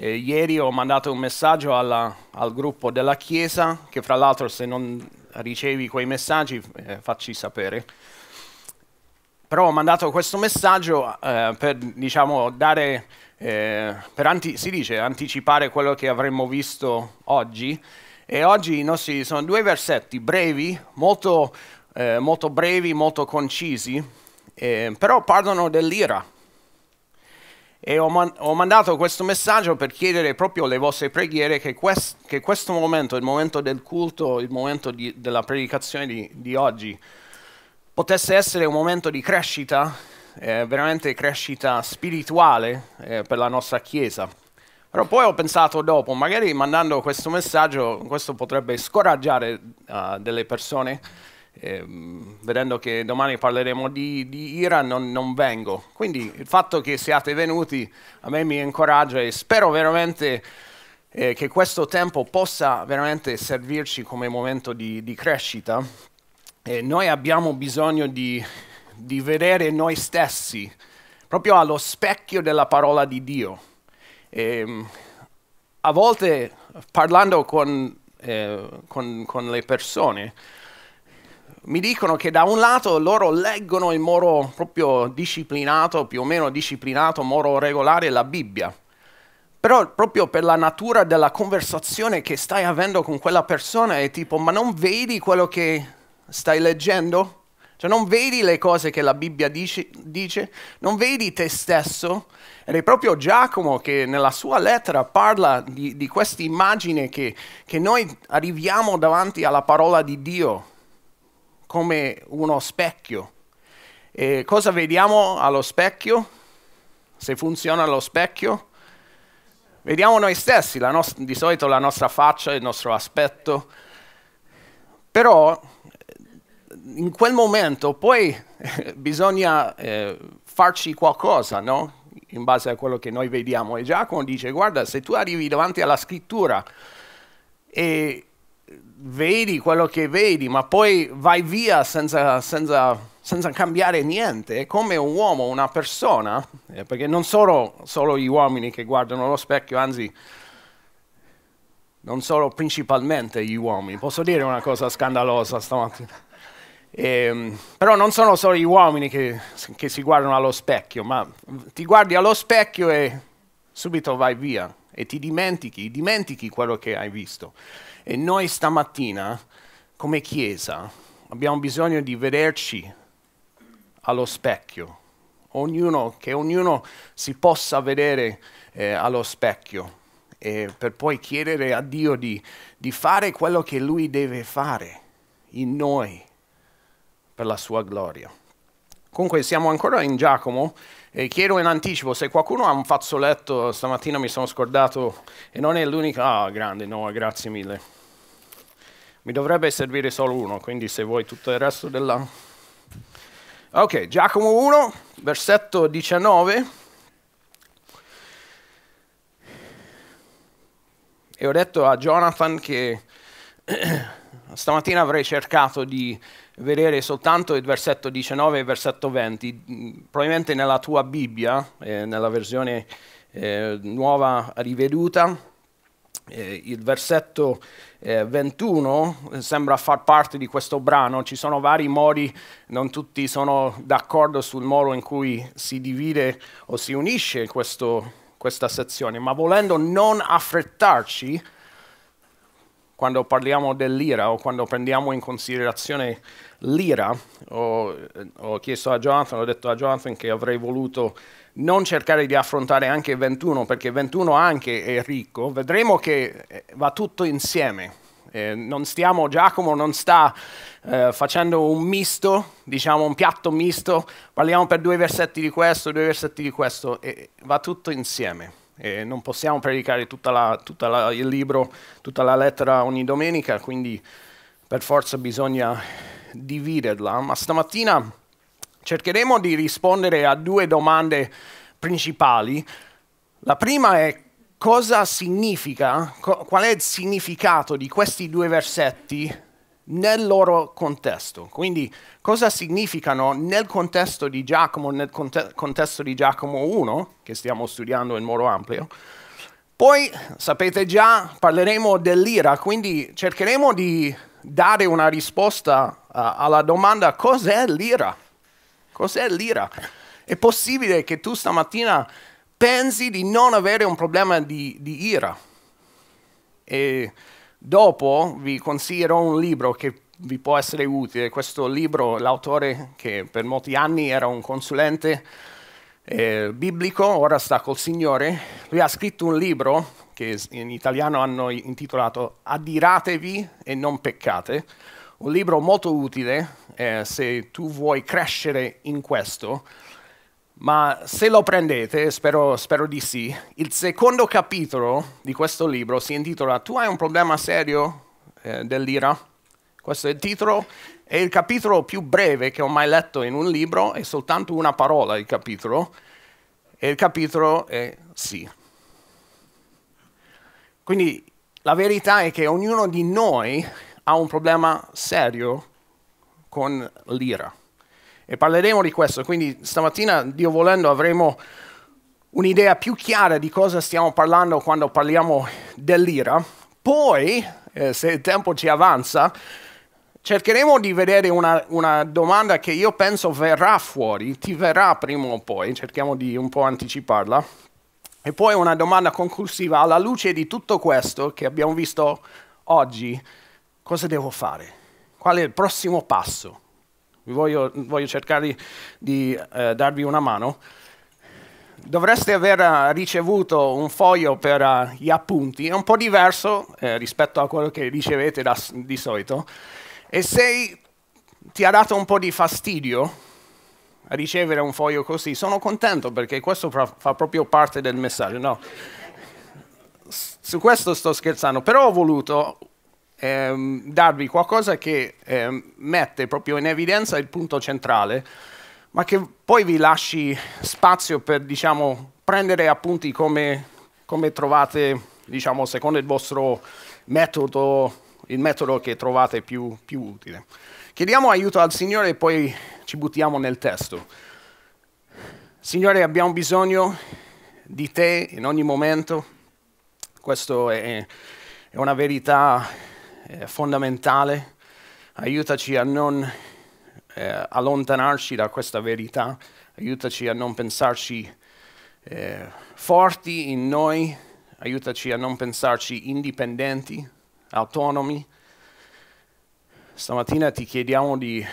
E ieri ho mandato un messaggio alla, al gruppo della Chiesa, che fra l'altro se non ricevi quei messaggi eh, facci sapere. Però ho mandato questo messaggio eh, per, diciamo, dare, eh, per si dice, anticipare quello che avremmo visto oggi. E oggi no, sì, sono due versetti brevi, molto, eh, molto brevi, molto concisi, eh, però parlano dell'ira e ho, man ho, mandato questo messaggio per chiedere proprio le vostre preghiere che, quest che questo momento, il momento del culto, il momento di, della predicazione di, di, oggi, potesse essere un momento di crescita, eh, veramente crescita spirituale eh, per la nostra Chiesa. Però poi ho pensato dopo, magari mandando questo messaggio, questo potrebbe scoraggiare uh, delle persone eh, vedendo che domani parleremo di, di Iran, non, non, vengo. Quindi il fatto che siate venuti a me mi incoraggia e spero veramente eh, che questo tempo possa veramente servirci come momento di, di crescita. Eh, noi abbiamo bisogno di, di vedere noi stessi proprio allo specchio della parola di Dio. E, ehm, a volte parlando con, eh, con, con le persone, mi dicono che da un lato loro leggono in modo proprio disciplinato, più o meno disciplinato, modo regolare la Bibbia, però proprio per la natura della conversazione che stai avendo con quella persona è tipo, ma non vedi quello che stai leggendo? Cioè non vedi le cose che la Bibbia dice, dice? Non vedi te stesso? Ed è proprio Giacomo che nella sua lettera parla di, di questa immagine che, che noi arriviamo davanti alla parola di Dio come uno specchio. E cosa vediamo allo specchio? Se funziona lo specchio? Vediamo noi stessi, di solito la nostra faccia, il nostro aspetto, però in quel momento poi bisogna eh, farci qualcosa, no? In base a quello che noi vediamo. E Giacomo dice, guarda, se tu arrivi davanti alla scrittura e vedi quello che vedi, ma poi vai via senza, senza, senza cambiare niente. È come un uomo, una persona, eh, perché non sono solo gli uomini che guardano lo specchio, anzi, non sono principalmente gli uomini. Posso dire una cosa scandalosa stamattina? Eh, però non sono solo gli uomini che, che si guardano allo specchio, ma ti guardi allo specchio e subito vai via e ti dimentichi, dimentichi quello che hai visto. E noi stamattina, come Chiesa, abbiamo bisogno di vederci allo specchio, ognuno, che ognuno si possa vedere eh, allo specchio per poi chiedere a Dio di, di fare quello che Lui deve fare in noi per la sua gloria. Comunque siamo ancora in Giacomo e chiedo in anticipo se qualcuno ha un fazzoletto, stamattina mi sono scordato e non è l'unico, ah grande, no, grazie mille. Mi dovrebbe servire solo uno, quindi se vuoi tutto il resto della... Ok, Giacomo 1, versetto 19. E ho detto a Jonathan che stamattina avrei cercato di vedere soltanto il versetto 19 e il versetto 20. Probabilmente nella tua Bibbia, eh, nella versione eh, nuova riveduta, eh, il versetto eh, 21 eh, sembra far parte di questo brano, ci sono vari modi, non tutti sono d'accordo sul modo in cui si divide o si unisce questo, questa sezione, ma volendo non affrettarci quando parliamo dell'ira o quando prendiamo in considerazione l'ira, ho, ho chiesto a Jonathan, ho detto a Jonathan che avrei voluto non cercare di affrontare anche 21 perché 21 anche è ricco, vedremo che eh, va tutto insieme. Eh, non stiamo, Giacomo non sta eh, facendo un misto, diciamo un piatto misto, parliamo per due versetti di questo, due versetti di questo, e va tutto insieme. E non possiamo predicare tutto il libro, tutta la lettera ogni domenica, quindi per forza bisogna dividerla. Ma stamattina Cercheremo di rispondere a due domande principali. La prima è cosa significa, qual è il significato di questi due versetti nel loro contesto. Quindi cosa significano nel contesto di Giacomo, nel conte contesto di Giacomo 1, che stiamo studiando in modo ampio. Poi, sapete già, parleremo dell'ira, quindi cercheremo di dare una risposta uh, alla domanda cos'è l'ira. Cos'è l'ira? È possibile che tu stamattina pensi di non avere un problema di, di ira. E dopo vi consiglierò un libro che vi può essere utile. Questo libro, l'autore che per molti anni era un consulente eh, biblico, ora sta col Signore, lui ha scritto un libro che in italiano hanno intitolato Adiratevi e non peccate un libro molto utile eh, se tu vuoi crescere in questo, ma se lo prendete, spero, spero di sì, il secondo capitolo di questo libro si intitola Tu hai un problema serio eh, dell'ira? Questo è il titolo, è il capitolo più breve che ho mai letto in un libro, è soltanto una parola il capitolo, e il capitolo è sì. Quindi la verità è che ognuno di noi ha un problema serio con l'ira. E parleremo di questo, quindi stamattina, Dio volendo, avremo un'idea più chiara di cosa stiamo parlando quando parliamo dell'ira. Poi, eh, se il tempo ci avanza, cercheremo di vedere una, una, domanda che io penso verrà fuori, ti verrà prima o poi, cerchiamo di un po' anticiparla. E poi una domanda conclusiva alla luce di tutto questo che abbiamo visto oggi, cosa devo fare? Qual è il prossimo passo? Voglio, voglio cercare di, eh, darvi una mano. Dovreste aver eh, ricevuto un foglio per uh, gli appunti, è un po' diverso eh, rispetto a quello che ricevete da, di solito. E se ti ha dato un po' di fastidio ricevere un foglio così, sono contento perché questo fa proprio parte del messaggio. No. Su questo sto scherzando, però ho voluto ehm, darvi qualcosa che ehm, mette proprio in evidenza il punto centrale, ma che poi vi lasci spazio per diciamo, prendere appunti come, come trovate, diciamo, secondo il vostro metodo, il metodo che trovate più, più utile. Chiediamo aiuto al Signore e poi ci buttiamo nel testo. Signore, abbiamo bisogno di te in ogni momento. Questa è, è una verità eh, fondamentale, aiutaci a non eh, allontanarci da questa verità, aiutaci a non pensarci eh, forti in noi, aiutaci a non pensarci indipendenti, autonomi. Stamattina ti chiediamo di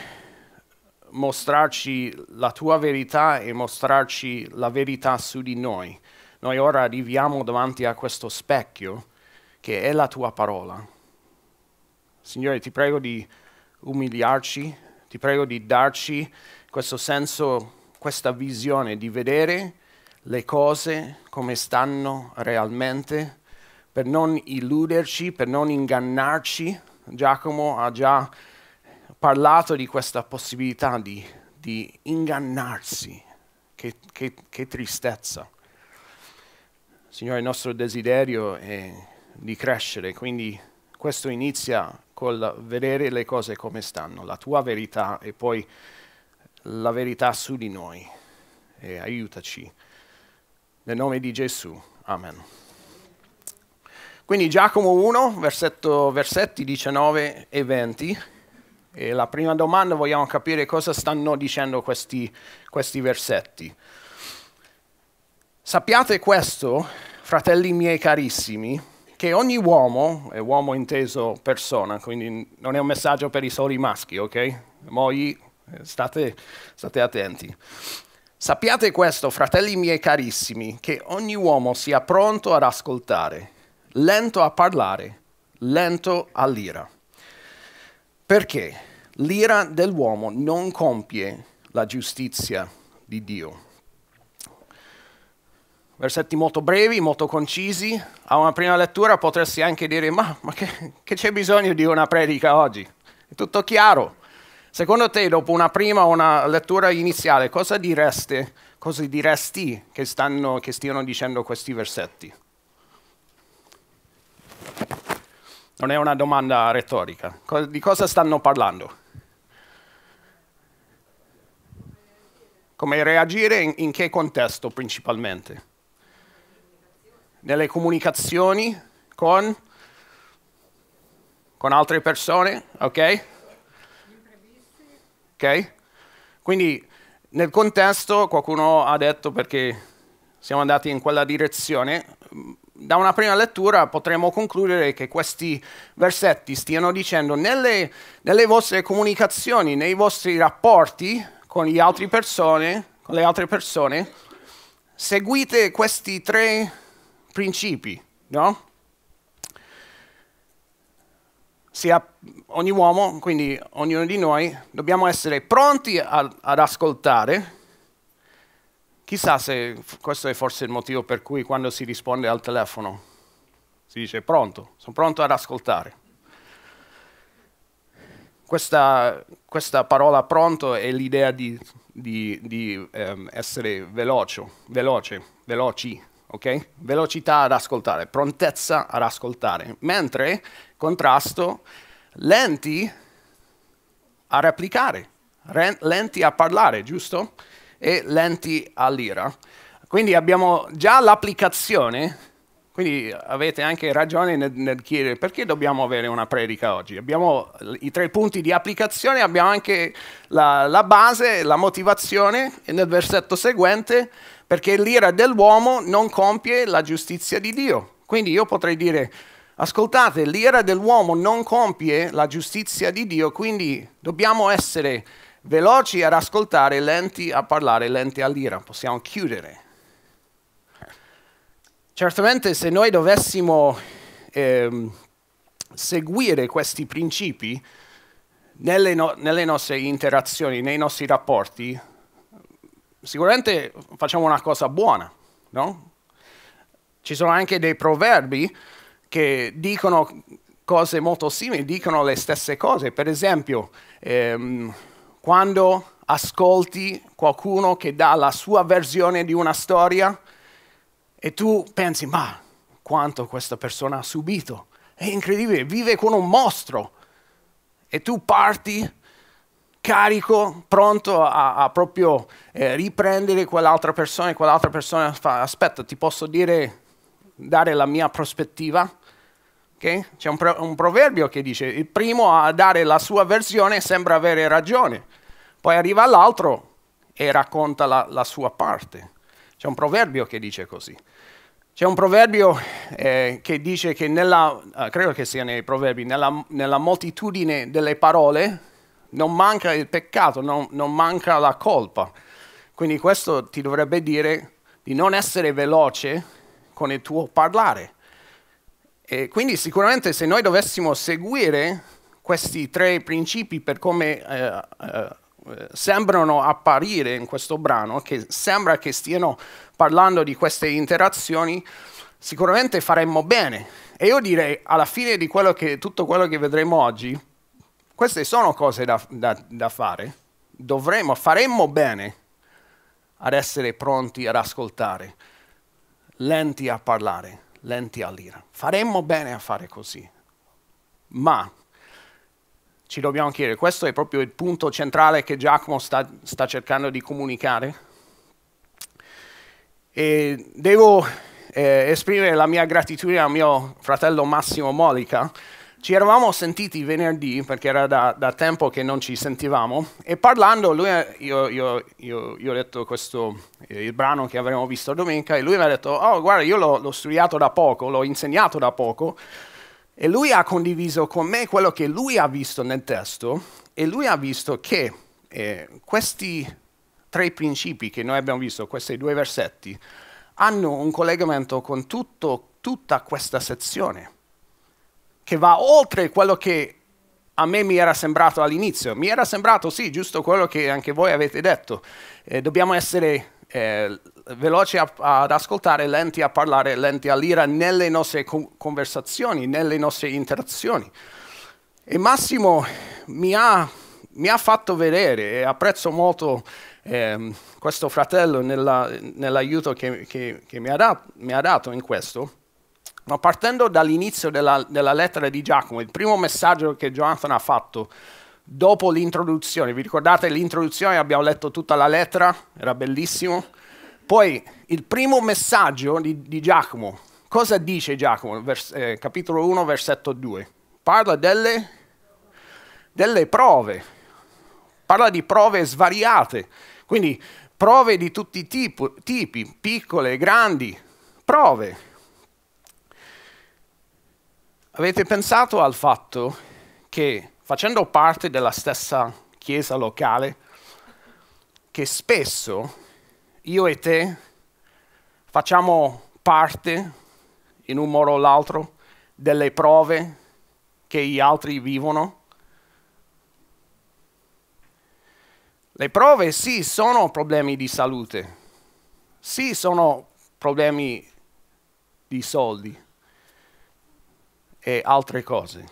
mostrarci la tua verità e mostrarci la verità su di noi. Noi ora arriviamo davanti a questo specchio che è la tua parola, Signore, ti prego di umiliarci, ti prego di darci questo senso, questa visione di vedere le cose come stanno realmente, per non illuderci, per non ingannarci. Giacomo ha già parlato di questa possibilità di, di ingannarsi. Che, che, che tristezza. Signore, il nostro desiderio è di crescere, quindi questo inizia col vedere le cose come stanno, la tua verità e poi la verità su di noi. E aiutaci. Nel nome di Gesù. Amen. Quindi Giacomo 1, versetto, versetti 19 e 20. E la prima domanda vogliamo capire cosa stanno dicendo questi, questi versetti. Sappiate questo, fratelli miei carissimi, che ogni uomo, e uomo inteso persona, quindi non è un messaggio per i soli maschi, ok? Mogli, eh, state, state attenti. Sappiate questo, fratelli miei carissimi, che ogni uomo sia pronto ad ascoltare, lento a parlare, lento all'ira. Perché l'ira dell'uomo non compie la giustizia di Dio. Versetti molto brevi, molto concisi. A una prima lettura potresti anche dire, ma, ma che, che c'è bisogno di una predica oggi? È tutto chiaro. Secondo te, dopo una prima una lettura iniziale, cosa diresti, cosa diresti che, stanno, che stiano dicendo questi versetti? Non è una domanda retorica. Di cosa stanno parlando? Come reagire in che contesto principalmente? nelle comunicazioni con, con altre persone, ok? Ok? Quindi nel contesto qualcuno ha detto perché siamo andati in quella direzione, mm, da una prima lettura potremmo concludere che questi versetti stiano dicendo nelle, nelle, vostre comunicazioni, nei vostri rapporti con, persone, con le altre persone, seguite questi tre principi, no? Sia ogni uomo, quindi ognuno di noi, dobbiamo essere pronti a, ad ascoltare. Chissà se questo è forse il motivo per cui quando si risponde al telefono si dice pronto, sono pronto ad ascoltare. Questa, questa parola pronto è l'idea di, di, di ehm, essere veloce, veloce, veloci, ok? Velocità ad ascoltare, prontezza ad ascoltare, mentre contrasto, lenti a replicare, lenti a parlare, giusto? E lenti all'ira. Quindi abbiamo già l'applicazione quindi avete anche ragione nel, nel, chiedere perché dobbiamo avere una predica oggi. Abbiamo i tre punti di applicazione, abbiamo anche la, la base, la motivazione nel versetto seguente perché l'ira dell'uomo non compie la giustizia di Dio. Quindi io potrei dire, ascoltate, l'ira dell'uomo non compie la giustizia di Dio, quindi dobbiamo essere veloci ad ascoltare, lenti a parlare, lenti all'ira. Possiamo chiudere. Certamente se noi dovessimo eh, seguire questi principi nelle, no nelle nostre interazioni, nei nostri rapporti, sicuramente facciamo una cosa buona, no? Ci sono anche dei proverbi che dicono cose molto simili, dicono le stesse cose. Per esempio, ehm, quando ascolti qualcuno che dà la sua versione di una storia, e tu pensi, ma quanto questa persona ha subito, è incredibile, vive con un mostro e tu parti carico, pronto a, a proprio eh, riprendere quell'altra persona e quell'altra persona fa, aspetta, ti posso dire, dare la mia prospettiva? Okay? C'è un, pro, un proverbio che dice, il primo a dare la sua versione sembra avere ragione, poi arriva l'altro e racconta la, la sua parte. C'è un proverbio che dice così. C'è un proverbio eh, che dice che nella, eh, credo che sia nei proverbi, nella, nella, moltitudine delle parole non manca il peccato, non, non manca la colpa. Quindi questo ti dovrebbe dire di non essere veloce con il tuo parlare. E quindi sicuramente se noi dovessimo seguire questi tre principi per come eh, eh, sembrano apparire in questo brano, che sembra che stiano parlando di queste interazioni, sicuramente faremmo bene. E io direi, alla fine di quello che, tutto quello che vedremo oggi, queste sono cose da, da, da fare. Dovremmo, faremmo bene ad essere pronti ad ascoltare, lenti a parlare, lenti all'ira. Faremmo bene a fare così. Ma ci dobbiamo chiedere, questo è proprio il punto centrale che Giacomo sta, sta cercando di comunicare? E devo eh, esprimere la mia gratitudine a mio fratello Massimo Molica. Ci eravamo sentiti venerdì, perché era da, da tempo che non ci sentivamo, e parlando lui, io, io, io, io, ho letto questo, eh, il brano che avremmo visto domenica, e lui mi ha detto, oh guarda, io l'ho, l'ho studiato da poco, l'ho insegnato da poco, e lui ha condiviso con me quello che lui ha visto nel testo, e lui ha visto che eh, questi tre principi che noi abbiamo visto, questi due versetti, hanno un collegamento con tutto, tutta questa sezione, che va oltre quello che a me mi era sembrato all'inizio. Mi era sembrato, sì, giusto quello che anche voi avete detto. Eh, dobbiamo essere eh, veloci a, ad ascoltare, lenti a parlare, lenti all'ira nelle nostre conversazioni, nelle nostre interazioni. E Massimo mi ha, mi ha fatto vedere, e apprezzo molto eh, questo fratello nell'aiuto che, che, che mi, ha da, mi, ha dato in questo. Ma partendo dall'inizio della, della lettera di Giacomo, il primo messaggio che Jonathan ha fatto dopo l'introduzione, vi ricordate l'introduzione? Abbiamo letto tutta la lettera, era bellissimo. Poi il primo messaggio di, di Giacomo, cosa dice Giacomo? Vers eh, capitolo 1, versetto 2. Parla delle, delle prove, parla di prove svariate quindi prove di tutti i tipo, tipi, piccole grandi, prove. Avete pensato al fatto che facendo parte della stessa chiesa locale, che spesso io e te facciamo parte, in un modo o l'altro, delle prove che gli altri vivono? Le prove sì sono problemi di salute, sì sono problemi di soldi e altre cose,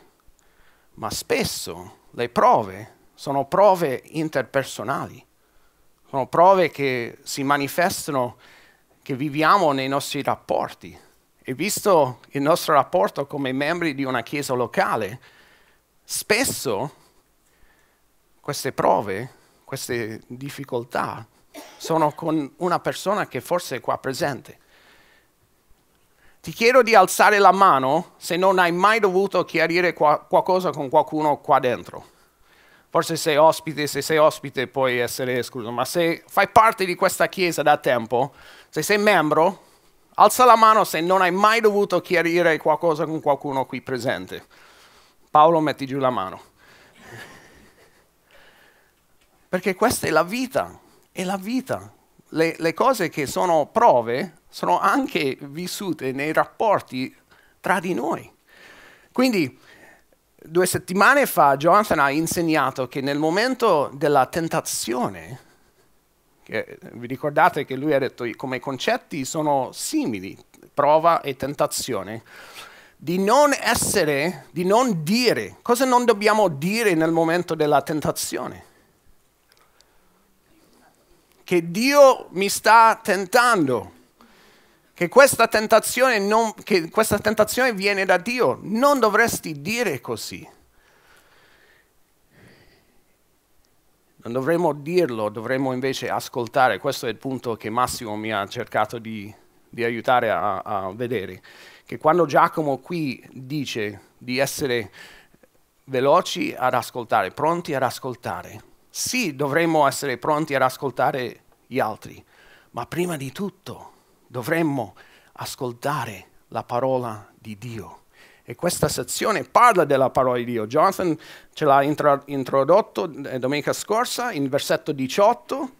ma spesso le prove sono prove interpersonali, sono prove che si manifestano, che viviamo nei nostri rapporti. E visto il nostro rapporto come membri di una chiesa locale, spesso queste prove queste difficoltà sono con una persona che forse è qua presente. Ti chiedo di alzare la mano se non hai mai dovuto chiarire qua, qualcosa con qualcuno qua dentro. Forse sei ospite, se sei ospite puoi essere escluso, ma se fai parte di questa chiesa da tempo, se sei membro, alza la mano se non hai mai dovuto chiarire qualcosa con qualcuno qui presente. Paolo, metti giù la mano. Perché questa è la vita, è la vita. Le, le cose che sono prove sono anche vissute nei rapporti tra di noi. Quindi due settimane fa Jonathan ha insegnato che nel momento della tentazione, che, vi ricordate che lui ha detto come concetti sono simili, prova e tentazione, di non essere, di non dire, cosa non dobbiamo dire nel momento della tentazione? che Dio mi sta tentando, che questa tentazione, non, che questa tentazione viene da Dio. Non dovresti dire così. Non dovremmo dirlo, dovremmo invece ascoltare. Questo è il punto che Massimo mi ha cercato di, di aiutare a, a vedere. Che quando Giacomo qui dice di essere veloci ad ascoltare, pronti ad ascoltare, sì, dovremmo essere pronti ad ascoltare gli altri, ma prima di tutto dovremmo ascoltare la parola di Dio. E questa sezione parla della parola di Dio. Jonathan ce l'ha introdotto eh, domenica scorsa in versetto 18.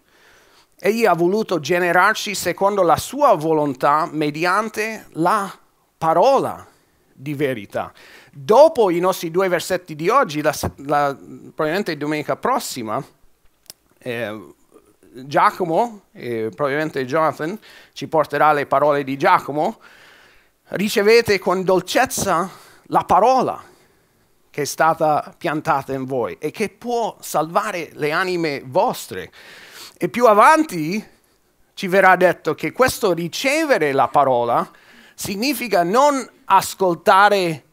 Egli ha voluto generarci secondo la sua volontà mediante la parola di verità dopo i nostri due versetti di oggi, la, la, probabilmente domenica prossima, eh, Giacomo, e probabilmente Jonathan, ci porterà le parole di Giacomo, ricevete con dolcezza la parola che è stata piantata in voi e che può salvare le anime vostre. E più avanti ci verrà detto che questo ricevere la parola significa non ascoltare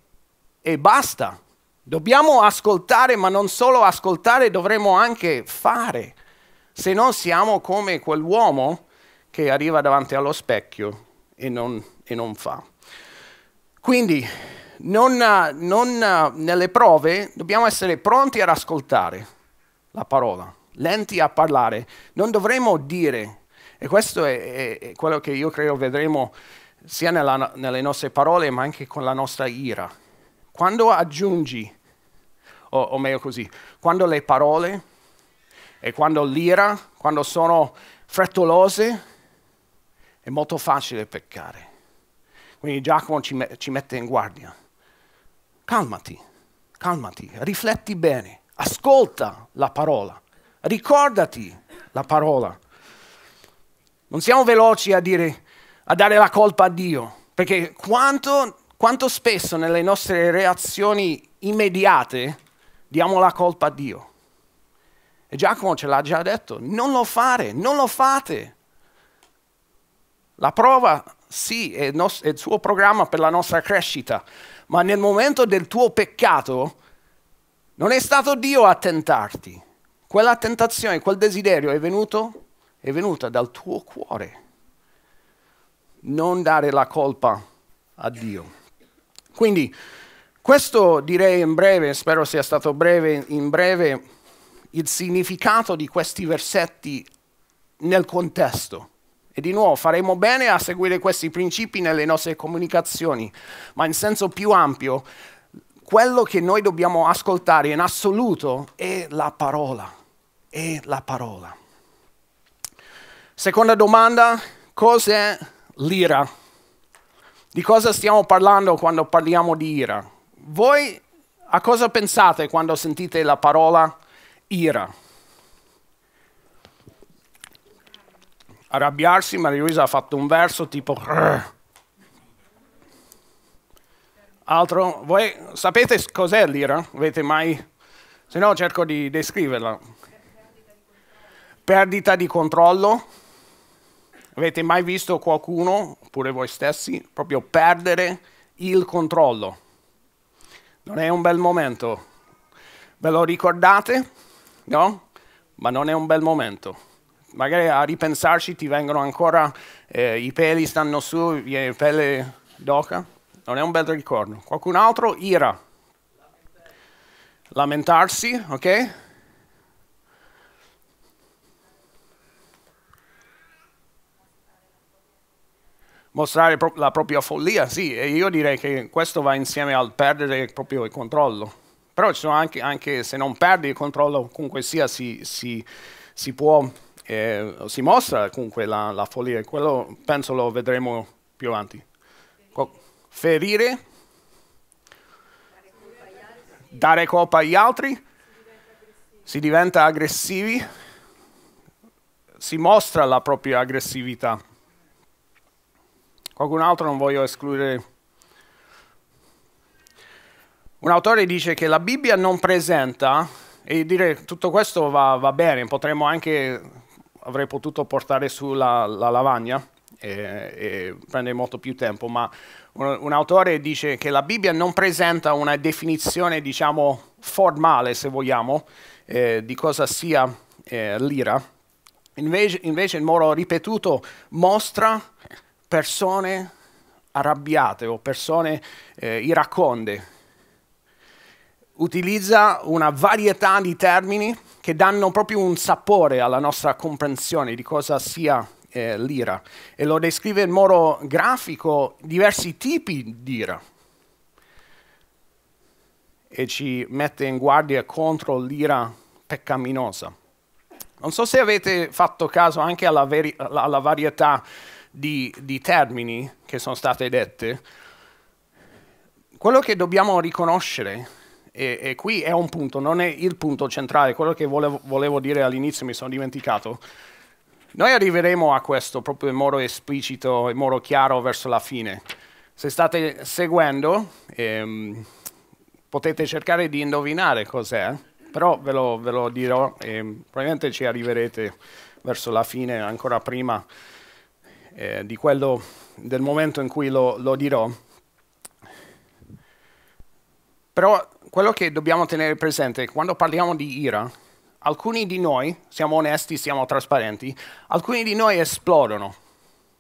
e basta. Dobbiamo ascoltare, ma non solo ascoltare, dovremo anche fare, se non siamo come quell'uomo che arriva davanti allo specchio e non, e non fa. Quindi, non, non, nelle prove dobbiamo essere pronti ad ascoltare la parola, lenti a parlare, non dovremmo dire, e questo è, è quello che io credo vedremo sia nella, nelle nostre parole ma anche con la nostra ira quando aggiungi, o, o meglio così, quando le parole e quando l'ira, quando sono frettolose, è molto facile peccare. Quindi Giacomo ci, me ci mette in guardia. Calmati, calmati, rifletti bene, ascolta la parola, ricordati la parola. Non siamo veloci a dire, a dare la colpa a Dio, perché quanto quanto spesso nelle nostre reazioni immediate diamo la colpa a Dio? E Giacomo ce l'ha già detto, non lo fare, non lo fate. La prova sì, è il, nostro, è il, suo programma per la nostra crescita, ma nel momento del tuo peccato non è stato Dio a tentarti. Quella tentazione, quel desiderio è venuto, è venuta dal tuo cuore. Non dare la colpa a Dio. Quindi questo direi in breve, spero sia stato breve, in breve il significato di questi versetti nel contesto. E di nuovo faremo bene a seguire questi principi nelle nostre comunicazioni, ma in senso più ampio, quello che noi dobbiamo ascoltare in assoluto è la parola, è la parola. Seconda domanda, cos'è l'ira? Di cosa stiamo parlando quando parliamo di ira? Voi a cosa pensate quando sentite la parola ira? Arrabbiarsi, Maria Luisa ha fatto un verso tipo... Altro, voi sapete cos'è l'ira? Avete mai... Se no cerco di descriverla. Perdita di controllo Avete mai visto qualcuno, pure voi stessi, proprio perdere il controllo? Non è un bel momento. Ve lo ricordate? No? Ma non è un bel momento. Magari a ripensarci ti vengono ancora eh, i peli stanno su, le pelle d'oca. Non è un bel ricordo. Qualcun altro? Ira. Lamentarsi, ok? mostrare la propria follia, sì, e io direi che questo va insieme al perdere proprio il controllo. Però anche, anche, se non perdi il controllo, comunque sia, si, si, si può, eh, si mostra comunque la, la, follia. Quello penso lo vedremo più avanti. Ferire, dare colpa agli altri, si diventa aggressivi, si mostra la propria aggressività. Qualcun altro non voglio escludere. Un autore dice che la Bibbia non presenta, e dire tutto questo va, va bene, potremmo anche, avrei potuto portare sulla la lavagna, e, e, prende molto più tempo, ma un, un, autore dice che la Bibbia non presenta una definizione, diciamo, formale, se vogliamo, eh, di cosa sia eh, l'ira. Invece, invece, in modo ripetuto mostra persone arrabbiate o persone eh, iraconde. Utilizza una varietà di termini che danno proprio un sapore alla nostra comprensione di cosa sia eh, l'ira e lo descrive in modo grafico diversi tipi di ira e ci mette in guardia contro l'ira peccaminosa. Non so se avete fatto caso anche alla, alla varietà di, di termini che sono state dette, quello che dobbiamo riconoscere, e, e, qui è un punto, non è il punto centrale, quello che volevo, volevo dire all'inizio mi sono dimenticato, noi arriveremo a questo proprio in modo esplicito, in modo chiaro verso la fine. Se state seguendo ehm, potete cercare di indovinare cos'è, però ve lo, ve lo dirò, ehm, probabilmente ci arriverete verso la fine, ancora prima eh, di quello del momento in cui lo, lo dirò. Però quello che dobbiamo tenere presente quando parliamo di ira, alcuni di noi, siamo onesti, siamo trasparenti, alcuni di noi esplodono,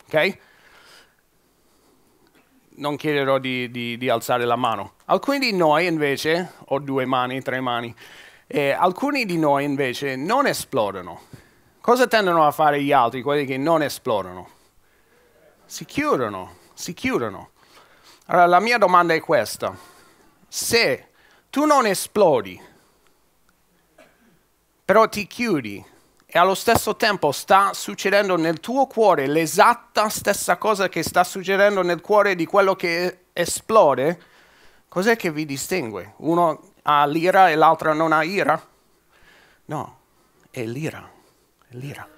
ok? Non chiederò di, di, di alzare la mano. Alcuni di noi invece, ho due mani, tre mani, eh, alcuni di noi invece non esplodono. Cosa tendono a fare gli altri, quelli che non esplodono? si chiudono, si chiudono. Allora la mia domanda è questa. Se tu non esplodi, però ti chiudi e allo stesso tempo sta succedendo nel tuo cuore l'esatta stessa cosa che sta succedendo nel cuore di quello che esplode, cos'è che vi distingue? Uno ha l'ira e l'altro non ha ira? No, è l'ira, è l'ira.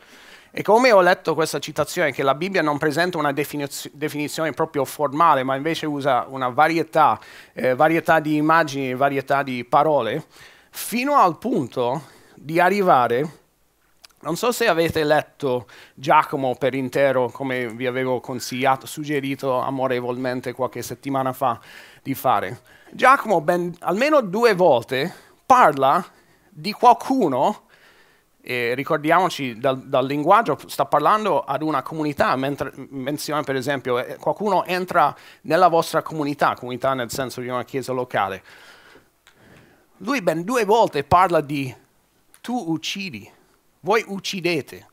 E come ho letto questa citazione, che la Bibbia non presenta una definizio definizione proprio formale, ma invece usa una varietà, eh, varietà di immagini, varietà di parole, fino al punto di arrivare non so se avete letto Giacomo per intero, come vi avevo consigliato, suggerito amorevolmente qualche settimana fa di fare. Giacomo ben, almeno due volte parla di qualcuno e ricordiamoci dal, dal, linguaggio, sta parlando ad una comunità, mentre menziona per esempio eh, qualcuno entra nella vostra comunità, comunità nel senso di una chiesa locale. Lui ben due volte parla di tu uccidi, voi uccidete.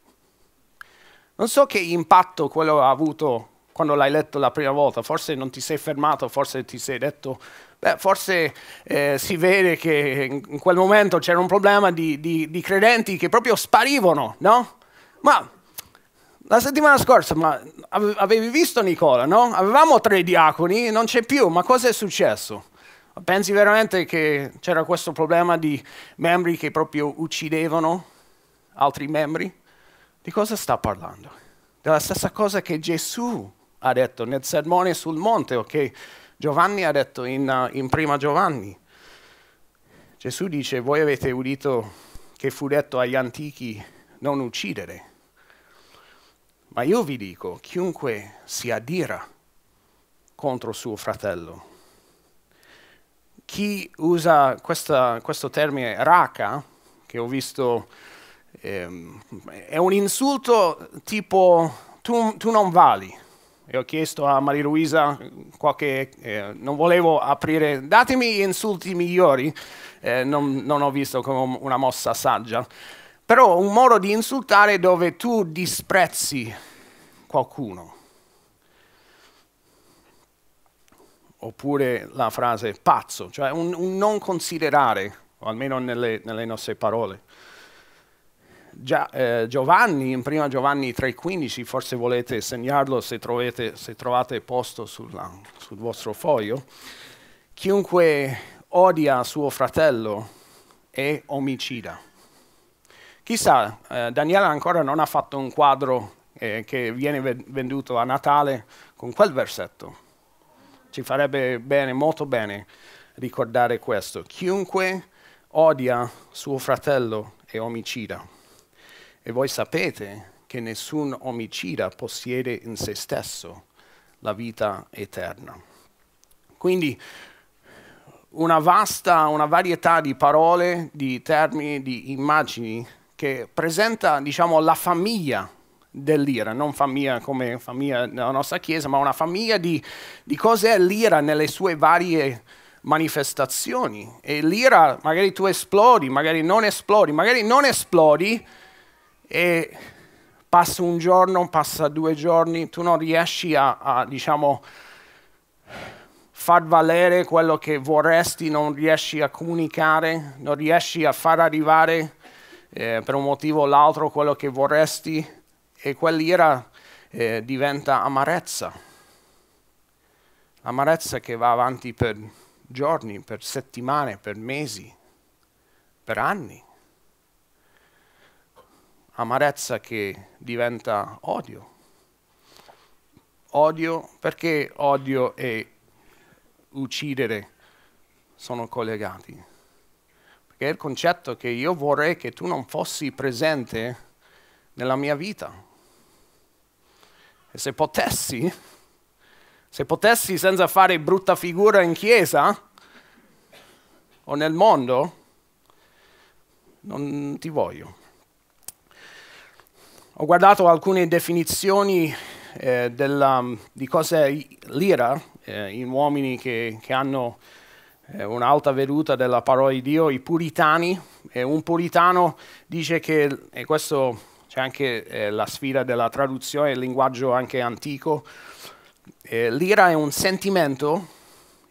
Non so che impatto quello ha avuto quando l'hai letto la prima volta, forse non ti sei fermato, forse ti sei detto Beh, forse eh, si vede che in quel momento c'era un problema di, di, di credenti che proprio sparivano, no? Ma la settimana scorsa avevi visto Nicola, no? Avevamo tre diaconi, non c'è più, ma cosa è successo? Pensi veramente che c'era questo problema di membri che proprio uccidevano altri membri? Di cosa sta parlando? Della stessa cosa che Gesù ha detto nel sermone sul monte, ok? Giovanni ha detto in, uh, in prima Giovanni. Gesù dice, voi avete udito che fu detto agli antichi non uccidere. Ma io vi dico, chiunque si adira contro suo fratello, chi usa questa, questo termine raca, che ho visto, ehm, è un insulto tipo tu, tu non vali e ho chiesto a Maria Luisa qualche... Eh, non volevo aprire... Datemi insulti migliori, eh, non, non ho visto come una mossa saggia, però un modo di insultare dove tu disprezzi qualcuno. Oppure la frase pazzo, cioè un, un non considerare, o almeno nelle, nelle nostre parole. Gia, eh, Giovanni, in prima Giovanni 3,15, forse volete segnarlo se, trovate, se trovate posto sulla, sul vostro foglio. Chiunque odia suo fratello è omicida. Chissà, eh, Daniele ancora non ha fatto un quadro eh, che viene venduto a Natale con quel versetto. Ci farebbe bene, molto bene, ricordare questo. Chiunque odia suo fratello è omicida. E voi sapete che nessun omicida possiede in se stesso la vita eterna. Quindi una vasta, una varietà di parole, di termini, di immagini che presenta, diciamo, la famiglia dell'ira, non famiglia come famiglia della nostra Chiesa, ma una famiglia di, di cos'è l'ira nelle sue varie manifestazioni. E l'ira magari tu esplodi, magari non esplodi, magari non esplodi, e passa un giorno, passa due giorni, tu non riesci a, a diciamo, far valere quello che vorresti, non riesci a comunicare, non riesci a far arrivare eh, per un motivo o l'altro quello che vorresti e quell'ira eh, diventa amarezza. Amarezza che va avanti per giorni, per settimane, per mesi, per anni amarezza che diventa odio. Odio perché odio e uccidere sono collegati. Perché è il concetto che io vorrei che tu non fossi presente nella mia vita. E se potessi, se potessi senza fare brutta figura in chiesa o nel mondo, non ti voglio. Ho guardato alcune definizioni eh, della, di cos'è l'ira eh, in uomini che, che hanno eh, un'alta veduta della parola di Dio, i puritani. Eh, un puritano dice che, e questo c'è anche eh, la sfida della traduzione, il linguaggio anche antico, eh, l'ira è un sentimento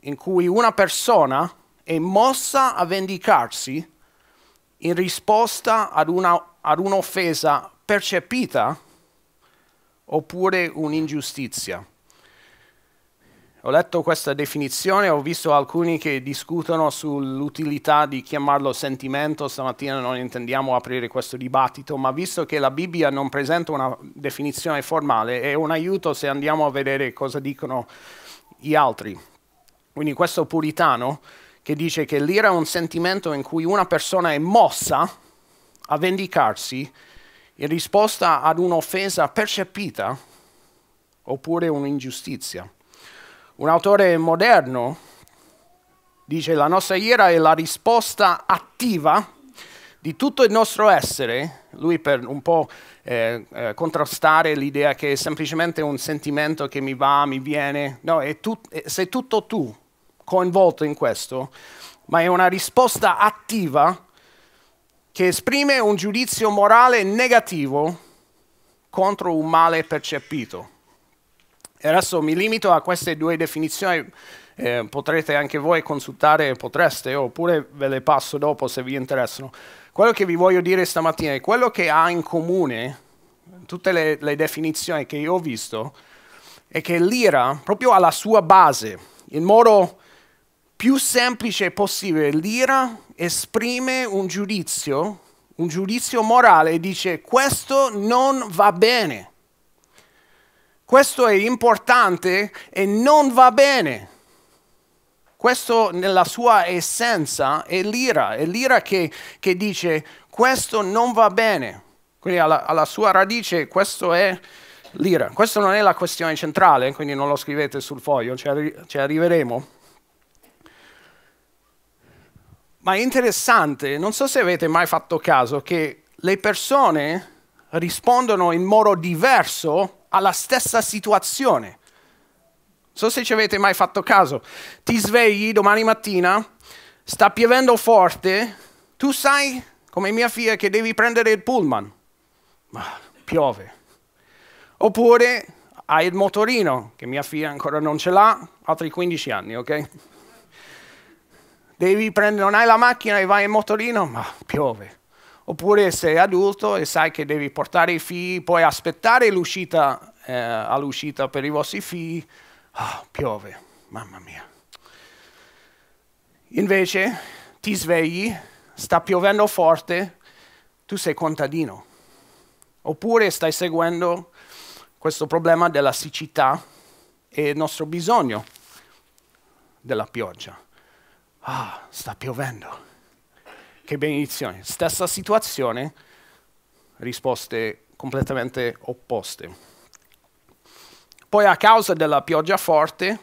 in cui una persona è mossa a vendicarsi in risposta ad, una, ad un'offesa percepita oppure un'ingiustizia. Ho letto questa definizione, ho visto alcuni che discutono sull'utilità di chiamarlo sentimento, stamattina non intendiamo aprire questo dibattito, ma visto che la Bibbia non presenta una definizione formale, è un aiuto se andiamo a vedere cosa dicono gli altri. Quindi questo puritano che dice che l'ira è un sentimento in cui una persona è mossa a vendicarsi in risposta ad un'offesa percepita oppure un'ingiustizia. Un autore moderno dice la nostra ira è la risposta attiva di tutto il nostro essere, lui per un po' eh, eh, contrastare l'idea che è semplicemente un sentimento che mi va, mi viene, no, è tut- sei tutto tu coinvolto in questo, ma è una risposta attiva che esprime un giudizio morale negativo contro un male percepito. E adesso mi limito a queste due definizioni, eh, potrete anche voi consultare, potreste, oppure ve le passo dopo se vi interessano. Quello che vi voglio dire stamattina è quello che ha in comune tutte le, le definizioni che io ho visto, è che l'ira, proprio alla sua base, in modo più semplice possibile. L'ira esprime un giudizio, un giudizio morale, e dice questo non va bene. Questo è importante e non va bene. Questo nella sua essenza è l'ira, è l'ira che, che dice questo non va bene. Quindi alla, alla sua radice questo è l'ira. Questa non è la questione centrale, quindi non lo scrivete sul foglio, ci, arri ci arriveremo Ma è interessante, non so se avete mai fatto caso, che le persone rispondono in modo diverso alla stessa situazione. Non so se ci avete mai fatto caso. Ti svegli domani mattina, sta piovendo forte, tu sai, come mia figlia, che devi prendere il pullman. Ma piove. Oppure hai il motorino, che mia figlia ancora non ce l'ha, altri 15 anni, ok? devi prendere, non hai la macchina e vai in motorino, ma piove. Oppure sei adulto e sai che devi portare i figli, puoi aspettare l'uscita, eh, all'uscita per i vostri figli, oh, piove, mamma mia. Invece ti svegli, sta piovendo forte, tu sei contadino. Oppure stai seguendo questo problema della siccità e il nostro bisogno della pioggia. Ah, sta piovendo. Che benedizione. Stessa situazione, risposte completamente opposte. Poi a causa della pioggia forte,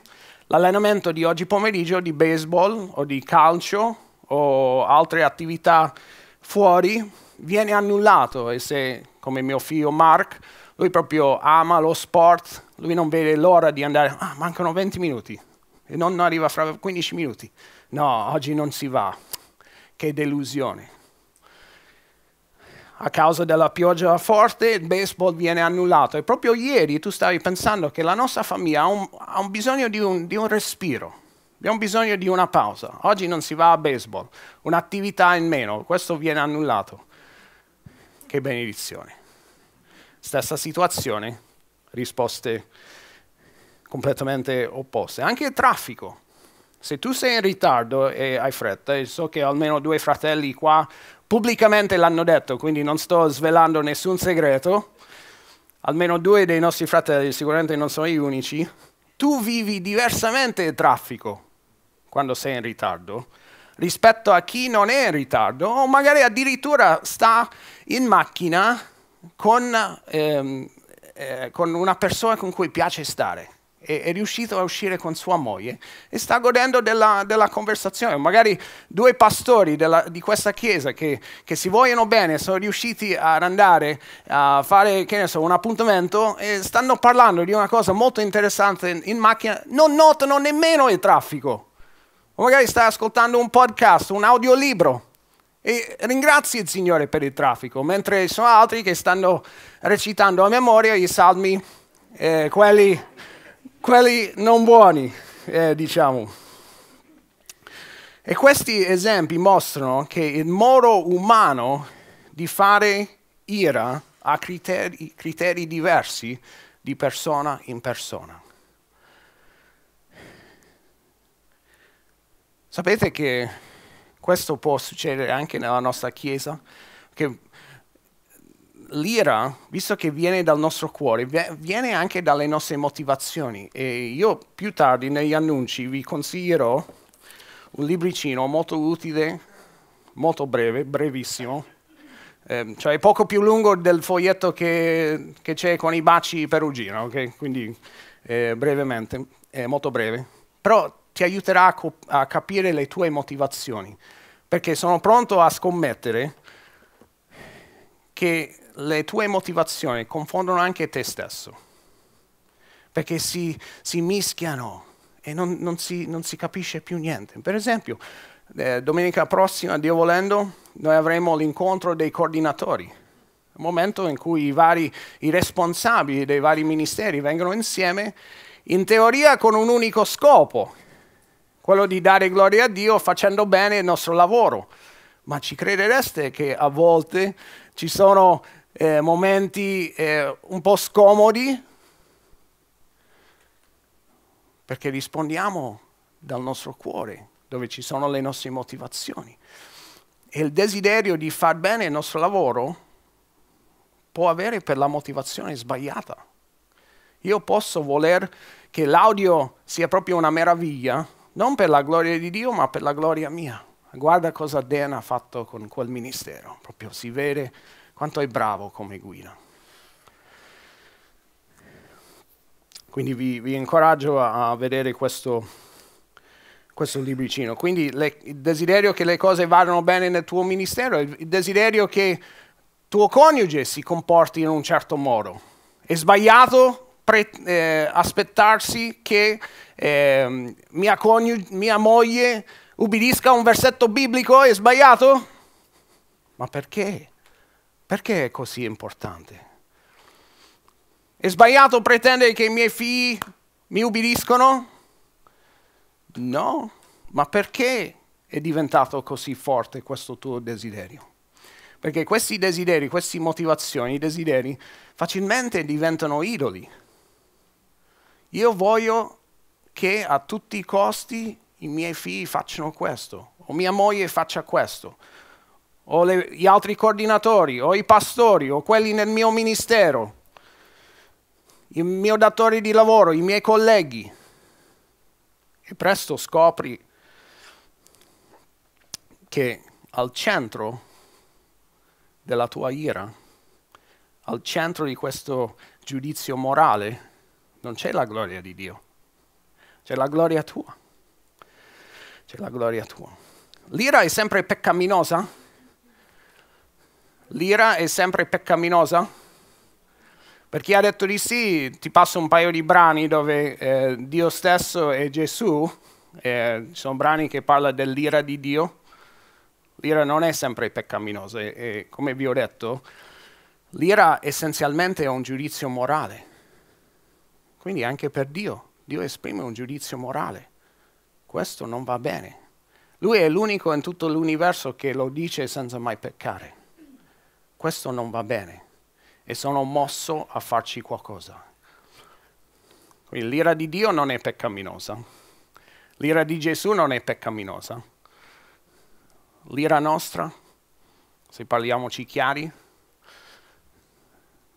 l'allenamento di oggi pomeriggio di baseball o di calcio o altre attività fuori viene annullato e se come mio figlio Mark, lui proprio ama lo sport, lui non vede l'ora di andare, ah, mancano 20 minuti e non arriva fra 15 minuti. No, oggi non si va. Che delusione. A causa della pioggia forte il baseball viene annullato. E proprio ieri tu stavi pensando che la nostra famiglia ha, un, ha un bisogno di un, di un respiro. Abbiamo bisogno di una pausa. Oggi non si va a baseball, un'attività in meno, questo viene annullato. Che benedizione. Stessa situazione, risposte completamente opposte. Anche il traffico se tu sei in ritardo e hai fretta, e so che almeno due fratelli qua pubblicamente l'hanno detto, quindi non sto svelando nessun segreto, almeno due dei nostri fratelli, sicuramente non sono gli unici, tu vivi diversamente il traffico quando sei in ritardo rispetto a chi non è in ritardo o magari addirittura sta in macchina con, ehm, eh, con una persona con cui piace stare è, è, riuscito a uscire con sua moglie e sta godendo della, della conversazione. Magari due pastori della, di questa chiesa che, che, si vogliono bene sono riusciti ad andare a fare so, un appuntamento e stanno parlando di una cosa molto interessante in, in macchina, non notano nemmeno il traffico. O magari stai ascoltando un podcast, un audiolibro. E ringrazi il Signore per il traffico, mentre ci sono altri che stanno recitando a memoria i salmi, eh, quelli quelli non buoni, eh, diciamo. E questi esempi mostrano che il modo umano di fare ira ha criteri, criteri diversi di persona in persona. Sapete che questo può succedere anche nella nostra Chiesa? Che l'ira, visto che viene dal nostro cuore, viene anche dalle nostre motivazioni. E io più tardi negli annunci vi consiglierò un libricino molto utile, molto breve, brevissimo, eh, cioè poco più lungo del foglietto che, c'è con i baci perugino, ok? quindi eh, brevemente, eh, molto breve. Però ti aiuterà a, a capire le tue motivazioni, perché sono pronto a scommettere che le tue motivazioni confondono anche te stesso, perché si, si mischiano e non, non, si, non, si, capisce più niente. Per esempio, eh, domenica prossima, Dio volendo, noi avremo l'incontro dei coordinatori, un momento in cui i, vari, i responsabili dei vari ministeri vengono insieme, in teoria con un unico scopo, quello di dare gloria a Dio facendo bene il nostro lavoro. Ma ci credereste che a volte ci sono eh, momenti eh, un po' scomodi, perché rispondiamo dal nostro cuore, dove ci sono le nostre motivazioni. E il desiderio di far bene il nostro lavoro può avere per la motivazione sbagliata. Io posso voler che l'audio sia proprio una meraviglia, non per la gloria di Dio, ma per la gloria mia. Guarda cosa Dan ha fatto con quel ministero, proprio si vede quanto è bravo come guida. Quindi vi, vi incoraggio a vedere questo, questo libricino. Quindi le, il desiderio che le cose vadano bene nel tuo ministero, il desiderio che tuo coniuge si comporti in un certo modo. È sbagliato pre, eh, aspettarsi che eh, mia, mia moglie ubbidisca un versetto biblico? È sbagliato? Ma perché? Perché è così importante? È sbagliato pretendere che i miei figli mi ubbidiscono? No, ma perché è diventato così forte questo tuo desiderio? Perché questi desideri, queste motivazioni, i desideri facilmente diventano idoli. Io voglio che a tutti i costi i miei figli facciano questo, o mia moglie faccia questo, o le, gli altri coordinatori, o i pastori, o quelli nel mio ministero, il mio datore di lavoro, i miei colleghi. E presto scopri che al centro della tua ira, al centro di questo giudizio morale, non c'è la gloria di Dio, c'è la gloria tua. C'è la gloria tua. L'ira è sempre peccaminosa? l'ira è sempre peccaminosa? Per chi ha detto di sì, ti passo un paio di brani dove eh, Dio stesso e Gesù, eh, sono brani che parlano dell'ira di Dio. L'ira non è sempre peccaminosa e, e come vi ho detto, l'ira essenzialmente è un giudizio morale. Quindi anche per Dio, Dio esprime un giudizio morale. Questo non va bene. Lui è l'unico in tutto l'universo che lo dice senza mai peccare questo non va bene e sono mosso a farci qualcosa. Quindi l'ira di Dio non è peccaminosa, l'ira di Gesù non è peccaminosa, l'ira nostra, se parliamoci chiari,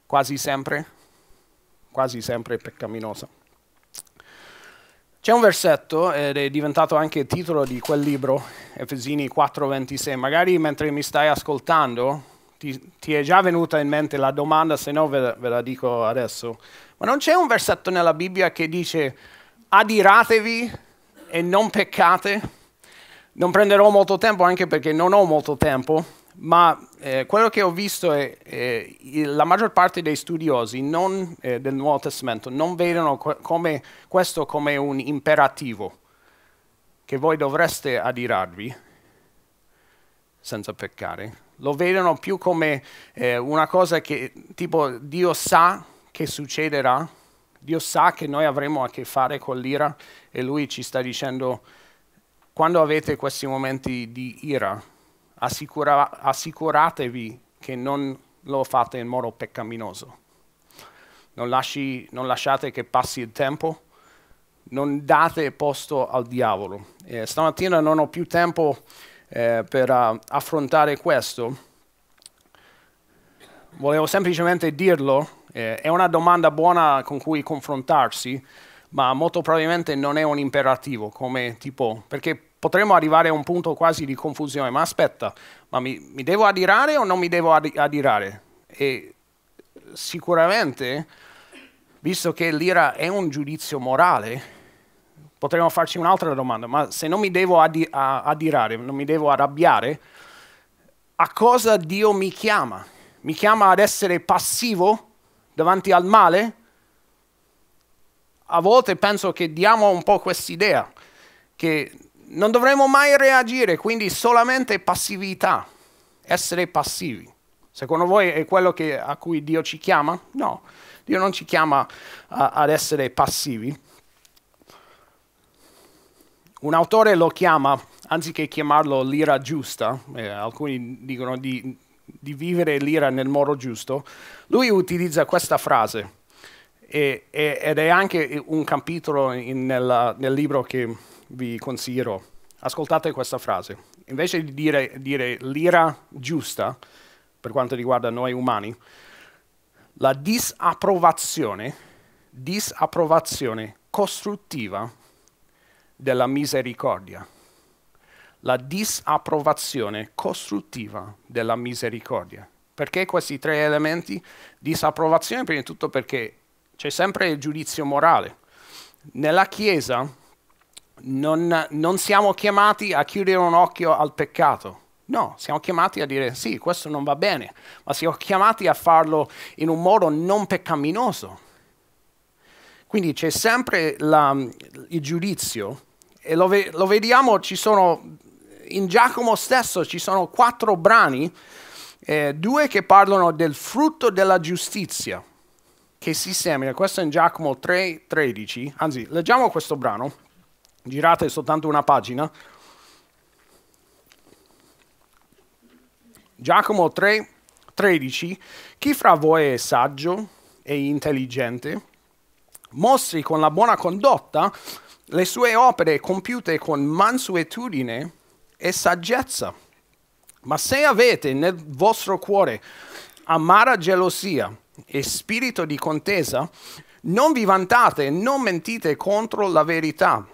quasi sempre, quasi sempre è peccaminosa. C'è un versetto, ed è diventato anche il titolo di quel libro, Efesini 4:26, magari mentre mi stai ascoltando ti, ti, è già venuta in mente la domanda, se no ve, ve la dico adesso. Ma non c'è un versetto nella Bibbia che dice adiratevi e non peccate? Non prenderò molto tempo anche perché non ho molto tempo, ma eh, quello che ho visto è che eh, la maggior parte dei studiosi non, eh, del Nuovo Testamento non vedono come, questo come un imperativo, che voi dovreste adirarvi senza peccare lo vedono più come eh, una cosa che tipo Dio sa che succederà, Dio sa che noi avremo a che fare con l'ira e lui ci sta dicendo quando avete questi momenti di ira assicura, assicuratevi che non lo fate in modo peccaminoso. Non, lasci, non lasciate che passi il tempo, non date posto al diavolo. Eh, stamattina non ho più tempo eh, per uh, affrontare questo. Volevo semplicemente dirlo, eh, è una domanda buona con cui confrontarsi, ma molto probabilmente non è un imperativo, come tipo, perché potremmo arrivare a un punto quasi di confusione, ma aspetta, ma mi, mi devo adirare o non mi devo adirare? E sicuramente, visto che l'ira è un giudizio morale, Potremmo farci un'altra domanda, ma se non mi devo addi addirare, non mi devo arrabbiare, a cosa Dio mi chiama? Mi chiama ad essere passivo davanti al male? A volte penso che diamo un po' quest'idea, che non dovremmo mai reagire, quindi solamente passività, essere passivi. Secondo voi è quello che, a cui Dio ci chiama? No, Dio non ci chiama a, ad essere passivi, un autore lo chiama, anziché chiamarlo l'ira giusta, eh, alcuni dicono di, di vivere l'ira nel modo giusto, lui utilizza questa frase e, e, ed è anche un capitolo in, nella, nel libro che vi consiglierò. Ascoltate questa frase. Invece di dire, dire l'ira giusta, per quanto riguarda noi umani, la disapprovazione, disapprovazione costruttiva della misericordia, la disapprovazione costruttiva della misericordia. Perché questi tre elementi? Disapprovazione prima di tutto perché c'è sempre il giudizio morale. Nella Chiesa non, non siamo chiamati a chiudere un occhio al peccato. No, siamo chiamati a dire sì, questo non va bene, ma siamo chiamati a farlo in un modo non peccaminoso. Quindi c'è sempre la, il giudizio e lo, ve- lo vediamo, ci sono, in Giacomo stesso ci sono quattro brani, eh, due che parlano del frutto della giustizia che si semina. Questo è in Giacomo 3:13. Anzi, leggiamo questo brano. Girate soltanto una pagina. Giacomo 3:13. Chi fra voi è saggio e intelligente? Mostri con la buona condotta le sue opere compiute con mansuetudine e saggezza. Ma se avete nel vostro cuore amara gelosia e spirito di contesa, non vi vantate, e non mentite contro la verità.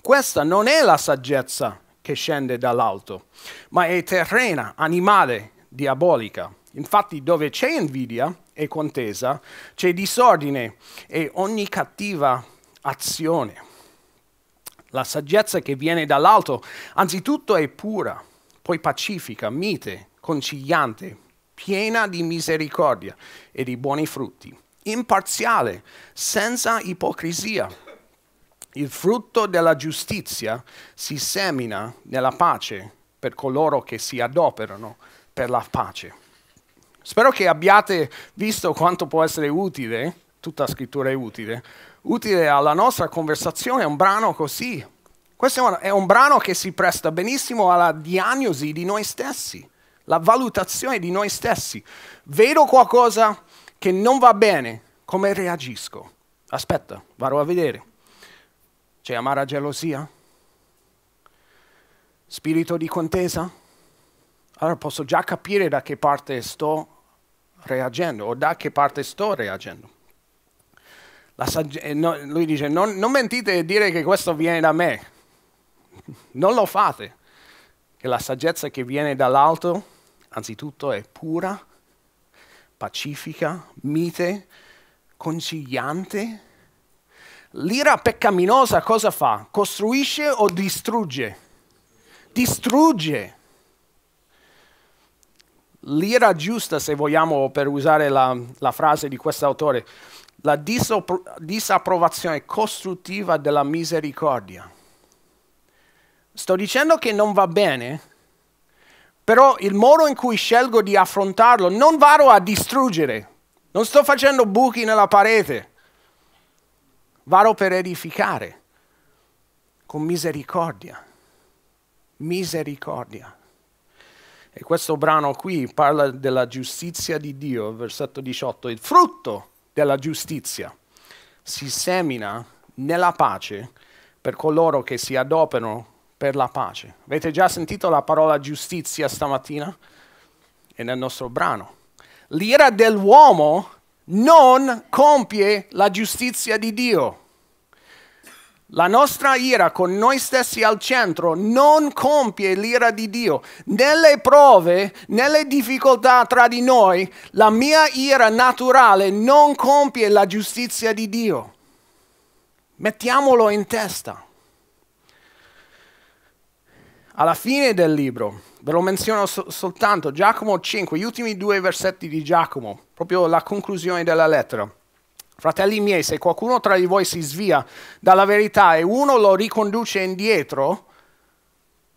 Questa non è la saggezza che scende dall'alto, ma è terrena, animale, diabolica. Infatti dove c'è invidia e contesa, c'è disordine e ogni cattiva azione. La saggezza che viene dall'alto, anzitutto è pura, poi pacifica, mite, conciliante, piena di misericordia e di buoni frutti, imparziale, senza ipocrisia. Il frutto della giustizia si semina nella pace per coloro che si adoperano per la pace. Spero che abbiate visto quanto può essere utile, tutta scrittura è utile, utile alla nostra conversazione un brano così. Questo è un brano che si presta benissimo alla diagnosi di noi stessi, la valutazione di noi stessi. Vedo qualcosa che non va bene, come reagisco? Aspetta, vado a vedere. C'è amara gelosia? Spirito di contesa? Allora posso già capire da che parte sto reagendo o da che parte sto reagendo sagge- eh, no, lui dice non, non mentite e dire che questo viene da me. Non lo fate, che la saggezza che viene dall'alto, anzitutto, è pura, pacifica, mite, conciliante. L'ira peccaminosa cosa fa? Costruisce o distrugge? Distrugge. L'ira giusta, se vogliamo, per usare la, la frase di questo autore, la disapprovazione costruttiva della misericordia. Sto dicendo che non va bene, però il modo in cui scelgo di affrontarlo non vado a distruggere, non sto facendo buchi nella parete, vado per edificare con misericordia, misericordia. E questo brano qui parla della giustizia di Dio, versetto 18, il frutto della giustizia. Si semina nella pace per coloro che si adoperano per la pace. Avete già sentito la parola giustizia stamattina? È nel nostro brano. L'ira dell'uomo non compie la giustizia di Dio. La nostra ira con noi stessi al centro non compie l'ira di Dio. Nelle prove, nelle difficoltà tra di noi, la mia ira naturale non compie la giustizia di Dio. Mettiamolo in testa. Alla fine del libro, ve lo menziono sol- soltanto, Giacomo 5, gli ultimi due versetti di Giacomo, proprio la conclusione della lettera. Fratelli miei, se qualcuno tra di voi si svia dalla verità e uno lo riconduce indietro,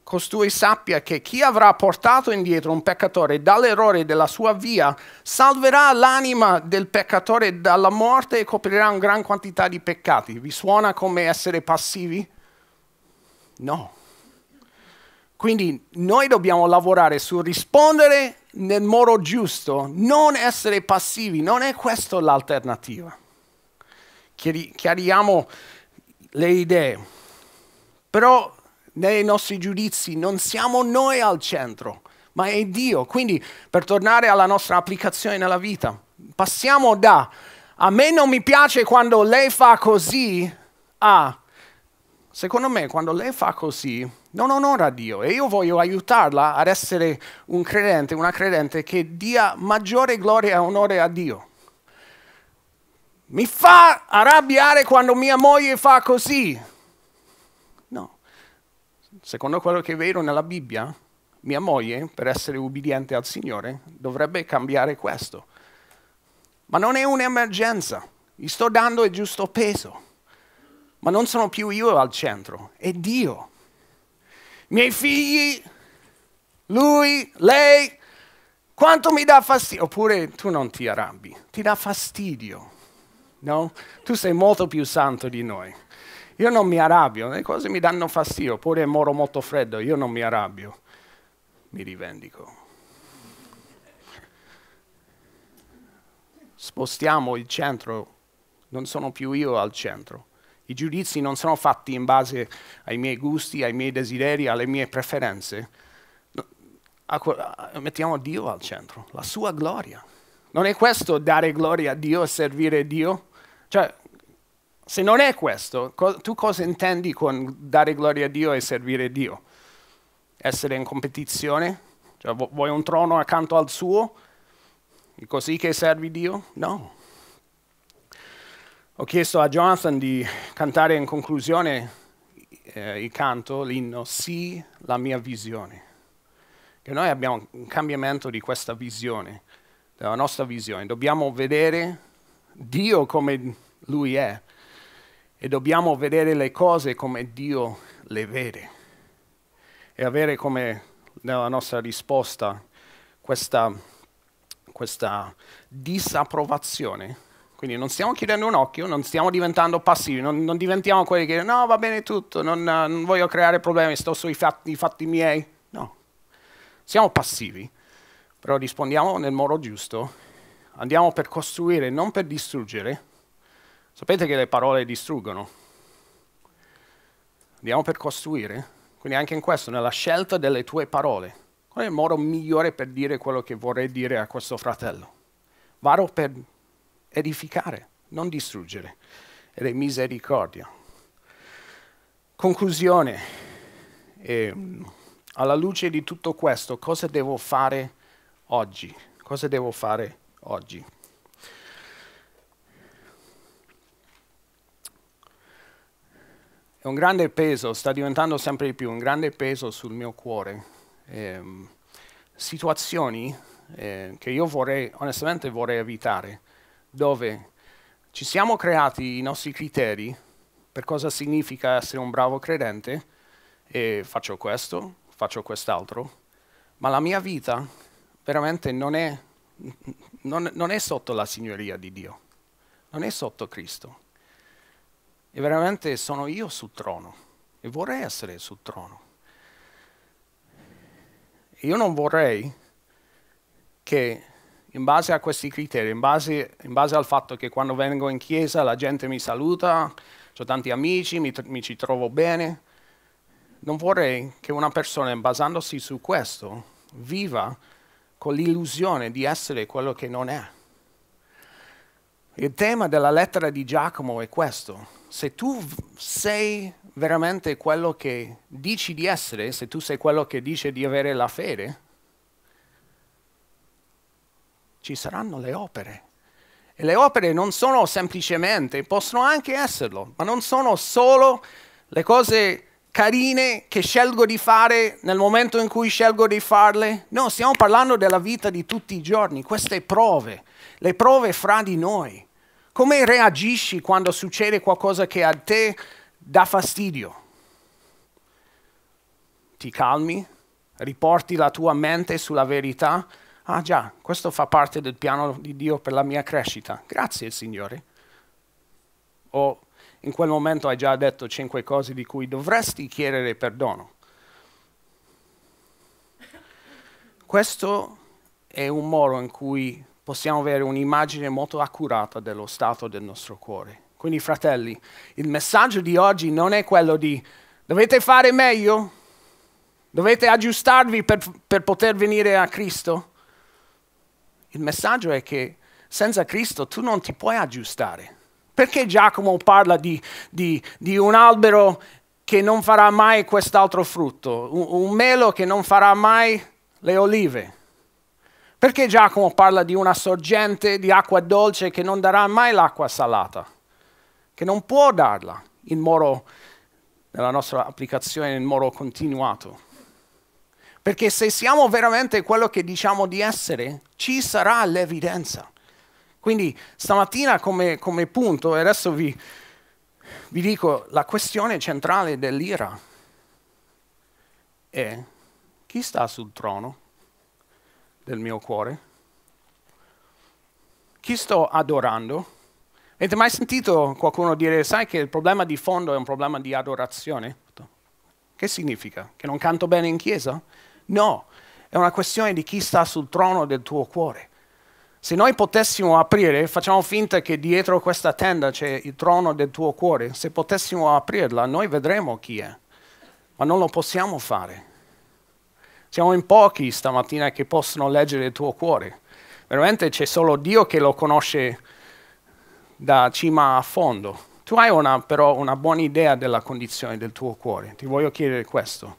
costui sappia che chi avrà portato indietro un peccatore dall'errore della sua via salverà l'anima del peccatore dalla morte e coprirà una gran quantità di peccati. Vi suona come essere passivi? No. Quindi noi dobbiamo lavorare su rispondere nel modo giusto, non essere passivi, non è questa l'alternativa chiariamo le idee, però nei nostri giudizi non siamo noi al centro, ma è Dio. Quindi per tornare alla nostra applicazione nella vita, passiamo da a me non mi piace quando lei fa così a secondo me quando lei fa così non onora Dio e io voglio aiutarla ad essere un credente, una credente che dia maggiore gloria e onore a Dio. Mi fa arrabbiare quando mia moglie fa così. No, secondo quello che vedo nella Bibbia, mia moglie, per essere ubbidiente al Signore, dovrebbe cambiare questo. Ma non è un'emergenza, gli sto dando il giusto peso. Ma non sono più io al centro, è Dio. I miei figli, lui, lei, quanto mi dà fastidio? Oppure tu non ti arrabbi, ti dà fastidio. No? Tu sei molto più santo di noi. Io non mi arrabbio, le cose mi danno fastidio, pure moro molto freddo, io non mi arrabbio, mi rivendico. Spostiamo il centro, non sono più io al centro. I giudizi non sono fatti in base ai miei gusti, ai miei desideri, alle mie preferenze. Mettiamo Dio al centro, la sua gloria. Non è questo dare gloria a Dio, e servire Dio? Cioè, se non è questo, co tu cosa intendi con dare gloria a Dio e servire Dio? Essere in competizione? Cioè, vu vuoi un trono accanto al suo? È così che servi Dio? No. Ho chiesto a Jonathan di cantare in conclusione eh, il canto, l'inno, sì, la mia visione. Che noi abbiamo un cambiamento di questa visione, della nostra visione. Dobbiamo vedere Dio come Lui è e dobbiamo vedere le cose come Dio le vede e avere come nella nostra risposta questa, questa disapprovazione. Quindi non stiamo chiudendo un occhio, non stiamo diventando passivi, non, non diventiamo quelli che dicono no va bene tutto, non, non voglio creare problemi, sto sui fatti, fatti miei. No, siamo passivi, però rispondiamo nel modo giusto andiamo per costruire, non per distruggere. Sapete che le parole distruggono. Andiamo per costruire. Quindi anche in questo, nella scelta delle tue parole, qual è il modo migliore per dire quello che vorrei dire a questo fratello? Varo per edificare, non distruggere. Ed è misericordia. Conclusione. E, alla luce di tutto questo, cosa devo fare oggi? Cosa devo fare oggi? oggi. È un grande peso, sta diventando sempre di più un grande peso sul mio cuore. Eh, situazioni eh, che io vorrei, onestamente vorrei evitare, dove ci siamo creati i nostri criteri per cosa significa essere un bravo credente e faccio questo, faccio quest'altro, ma la mia vita veramente non è non, non è sotto la signoria di Dio, non è sotto Cristo. E veramente sono io sul trono e vorrei essere sul trono. Io non vorrei che in base a questi criteri, in base, in base, al fatto che quando vengo in chiesa la gente mi saluta, ho tanti amici, mi, mi, ci trovo bene, non vorrei che una persona basandosi su questo viva con l'illusione di essere quello che non è. Il tema della lettera di Giacomo è questo. Se tu sei veramente quello che dici di essere, se tu sei quello che dice di avere la fede, ci saranno le opere. E le opere non sono semplicemente, possono anche esserlo, ma non sono solo le cose carine che scelgo di fare nel momento in cui scelgo di farle. No, stiamo parlando della vita di tutti i giorni, queste prove, le prove fra di noi. Come reagisci quando succede qualcosa che a te dà fastidio? Ti calmi? Riporti la tua mente sulla verità? Ah già, questo fa parte del piano di Dio per la mia crescita. Grazie Signore. O in quel momento hai già detto cinque cose di cui dovresti chiedere perdono. Questo è un modo in cui possiamo avere un'immagine molto accurata dello stato del nostro cuore. Quindi fratelli, il messaggio di oggi non è quello di dovete fare meglio, dovete aggiustarvi per, per poter venire a Cristo. Il messaggio è che senza Cristo tu non ti puoi aggiustare. Perché Giacomo parla di, di, di un albero che non farà mai quest'altro frutto, un, un melo che non farà mai le olive? Perché Giacomo parla di una sorgente di acqua dolce che non darà mai l'acqua salata, che non può darla in modo, nella nostra applicazione, in modo continuato? Perché se siamo veramente quello che diciamo di essere, ci sarà l'evidenza. Quindi stamattina come, come punto, e adesso vi, vi dico la questione centrale dell'ira è chi sta sul trono del mio cuore? Chi sto adorando? Avete mai sentito qualcuno dire, sai che il problema di fondo è un problema di adorazione? Che significa? Che non canto bene in chiesa? No, è una questione di chi sta sul trono del tuo cuore. Se noi potessimo aprire, facciamo finta che dietro questa tenda c'è il trono del tuo cuore, se potessimo aprirla noi vedremo chi è, ma non lo possiamo fare. Siamo in pochi stamattina che possono leggere il tuo cuore. Veramente c'è solo Dio che lo conosce da cima a fondo. Tu hai una, però una buona idea della condizione del tuo cuore. Ti voglio chiedere questo.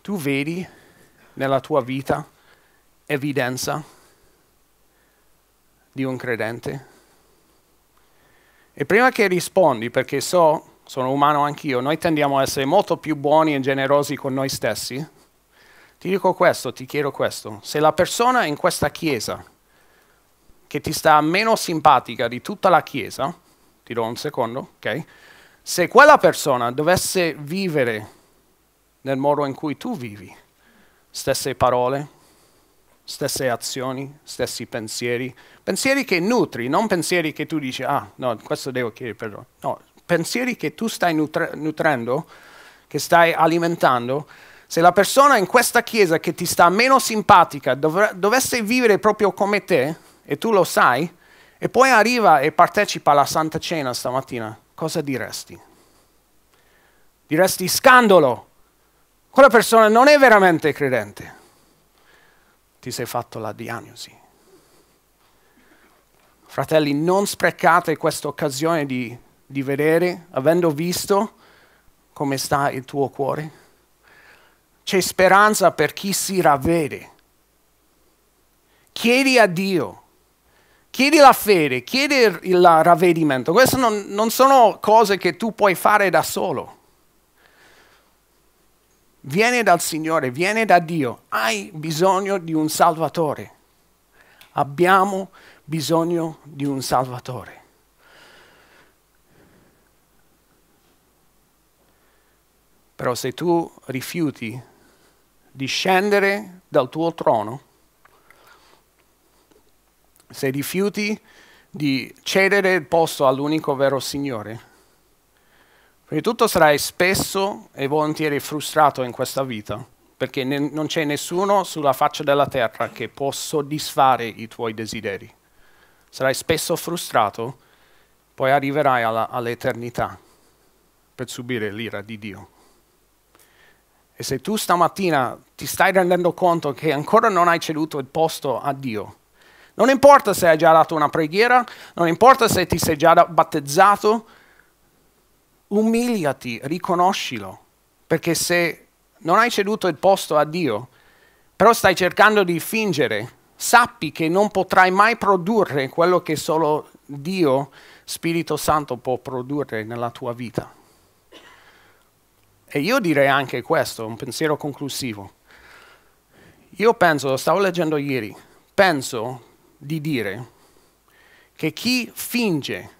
Tu vedi nella tua vita evidenza di un credente? E prima che rispondi, perché so, sono umano anch'io, noi tendiamo a essere molto più buoni e generosi con noi stessi, ti dico questo, ti chiedo questo. Se la persona in questa chiesa che ti sta meno simpatica di tutta la chiesa, ti do un secondo, ok? Se quella persona dovesse vivere nel modo in cui tu vivi, stesse parole, stesse azioni, stessi pensieri, Pensieri che nutri, non pensieri che tu dici, ah no, questo devo chiedere perdono. No, pensieri che tu stai nutre- nutrendo, che stai alimentando. Se la persona in questa chiesa che ti sta meno simpatica dov- dovesse vivere proprio come te, e tu lo sai, e poi arriva e partecipa alla Santa Cena stamattina, cosa diresti? Diresti scandalo, quella persona non è veramente credente. Ti sei fatto la diagnosi. Fratelli, non sprecate questa occasione di, di vedere, avendo visto come sta il tuo cuore. C'è speranza per chi si ravvede. Chiedi a Dio chiedi la fede, chiedi il ravvedimento. Queste non, non, sono cose che tu puoi fare da solo. Viene dal Signore, viene da Dio. Hai bisogno di un Salvatore. Abbiamo bisogno bisogno di un Salvatore. Però se tu rifiuti di scendere dal tuo trono, se rifiuti di cedere il posto all'unico vero Signore, Prima di tutto sarai spesso e volentieri frustrato in questa vita, perché ne- non c'è nessuno sulla faccia della terra che può soddisfare i tuoi desideri sarai spesso frustrato, poi arriverai all'eternità per subire l'ira di Dio. E se tu stamattina ti stai rendendo conto che ancora non hai ceduto il posto a Dio, non importa se hai già dato una preghiera, non importa se ti sei già battezzato, umiliati, riconoscilo, perché se non hai ceduto il posto a Dio, però stai cercando di fingere sappi che non potrai mai produrre quello che solo Dio, Spirito Santo, può produrre nella tua vita. E io direi anche questo, un pensiero conclusivo. Io penso, lo stavo leggendo ieri, penso di dire che chi finge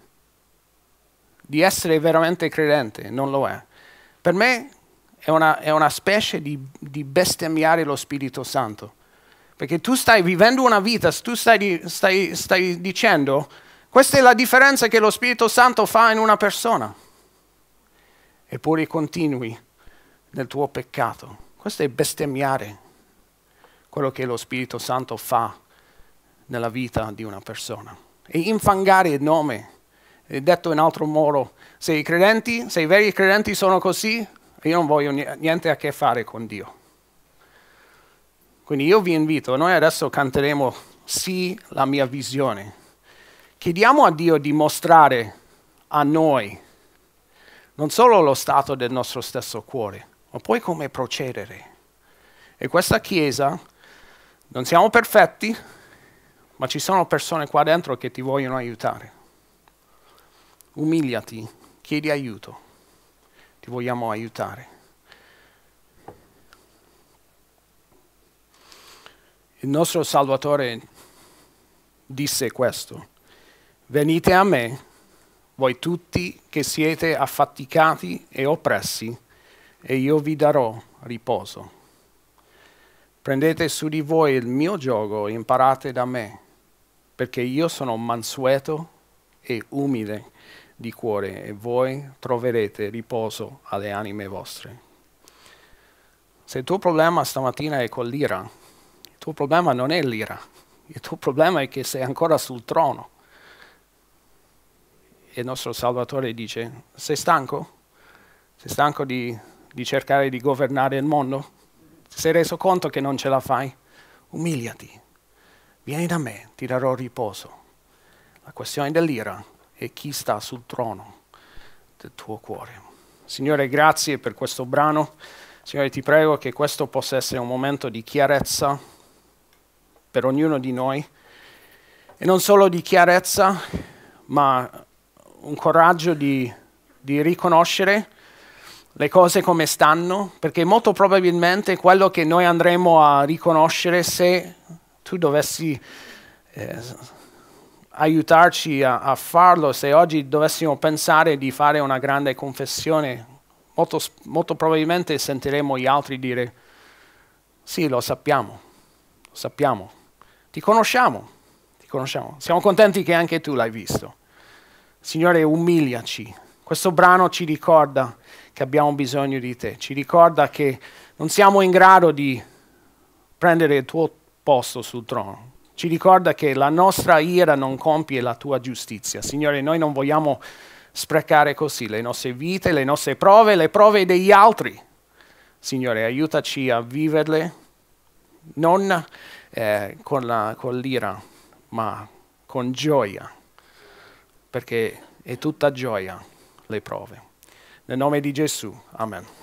di essere veramente credente non lo è. Per me è una, è una specie di, di bestemmiare lo Spirito Santo perché tu stai vivendo una vita, tu stai, stai, stai dicendo, questa è la differenza che lo Spirito Santo fa in una persona. Eppure continui nel tuo peccato. Questo è bestemmiare quello che lo Spirito Santo fa nella vita di una persona. E infangare il nome. È detto in altro modo, se i credenti, se i veri credenti sono così, io non voglio niente a che fare con Dio. Quindi io vi invito, noi adesso canteremo Sì la mia visione. Chiediamo a Dio di mostrare a noi non solo lo stato del nostro stesso cuore, ma poi come procedere. E questa Chiesa, non siamo perfetti, ma ci sono persone qua dentro che ti vogliono aiutare. Umiliati, chiedi aiuto, ti vogliamo aiutare. Il nostro Salvatore disse questo, venite a me, voi tutti che siete affaticati e oppressi, e io vi darò riposo. Prendete su di voi il mio gioco e imparate da me, perché io sono mansueto e umile di cuore e voi troverete riposo alle anime vostre. Se il tuo problema stamattina è con l'ira, tuo problema non è l'ira, il tuo problema è che sei ancora sul trono. E il nostro Salvatore dice, sei stanco? Sei stanco di, di cercare di governare il mondo? sei reso conto che non ce la fai? Umiliati, vieni da me, ti darò riposo. La questione dell'ira è chi sta sul trono del tuo cuore. Signore, grazie per questo brano. Signore, ti prego che questo possa essere un momento di chiarezza per ognuno di noi, e non solo di chiarezza, ma un coraggio di, di riconoscere le cose come stanno, perché molto probabilmente quello che noi andremo a riconoscere se tu dovessi eh, aiutarci a, a, farlo, se oggi dovessimo pensare di fare una grande confessione, molto, molto probabilmente sentiremo gli altri dire sì, lo sappiamo, lo sappiamo. Ti conosciamo, ti conosciamo. Siamo contenti che anche tu l'hai visto. Signore, umiliaci. Questo brano ci ricorda che abbiamo bisogno di te, ci ricorda che non siamo in grado di prendere il tuo posto sul trono. Ci ricorda che la nostra ira non compie la tua giustizia. Signore, noi non vogliamo sprecare così le nostre vite, le nostre prove, le prove degli altri. Signore, aiutaci a viverle non eh, con, la, con l'ira, ma con gioia, perché è tutta gioia le prove. Nel nome di Gesù, amen.